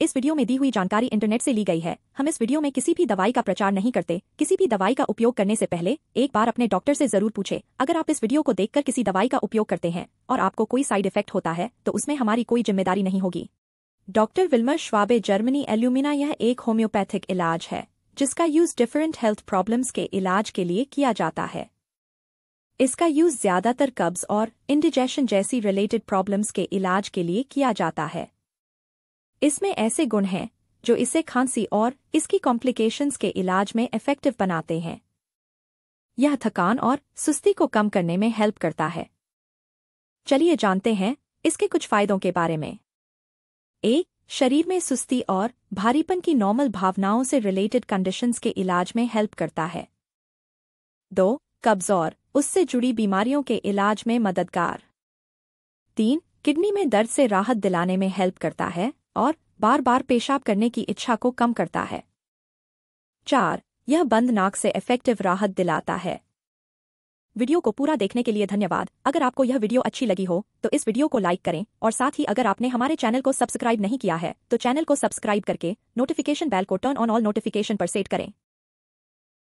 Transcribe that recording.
इस वीडियो में दी हुई जानकारी इंटरनेट से ली गई है हम इस वीडियो में किसी भी दवाई का प्रचार नहीं करते किसी भी दवाई का उपयोग करने से पहले एक बार अपने डॉक्टर से जरूर पूछे अगर आप इस वीडियो को देखकर किसी दवाई का उपयोग करते हैं और आपको कोई साइड इफेक्ट होता है तो उसमें हमारी कोई जिम्मेदारी नहीं होगी doctor Willmar Schwabe Germany alumina यह एक होम्योपैथिक इलाज है जिसका यूज डिफरेंट हेल्थ प्रॉब्लम्स के इलाज के लिए किया जाता है इसका यूज ज्यादातर कब्ज और इंडिजेशन जैसी रिलेटेड प्रॉब्लम्स के इलाज के लिए किया जाता है इसमें ऐसे गुण हैं जो इसे खांसी और इसकी कॉम्प्लिकेशंस के इलाज में इफेक्टिव बनाते हैं यह थकान और सुस्ती को कम करने में हेल्प करता है चलिए जानते हैं इसके कुछ फायदों के बारे में ए शरीर में सुस्ती और भारीपन की नॉर्मल भावनाओं से रिलेटेड कंडीशंस के इलाज में हेल्प करता है दो कब्ज और उससे जुड़ी बीमारियों के इलाज में मददगार तीन किडनी में दर्द से राहत दिलाने में हेल्प करता है और बार बार पेशाब करने की इच्छा को कम करता है चार यह बंद नाक से इफेक्टिव राहत दिलाता है वीडियो को पूरा देखने के लिए धन्यवाद अगर आपको यह वीडियो अच्छी लगी हो तो इस वीडियो को लाइक करें और साथ ही अगर आपने हमारे चैनल को सब्सक्राइब नहीं किया है तो चैनल को सब्सक्राइब करके नोटिफिकेशन बेल को टर्न ऑन ऑल नोटिफिकेशन पर सेट करें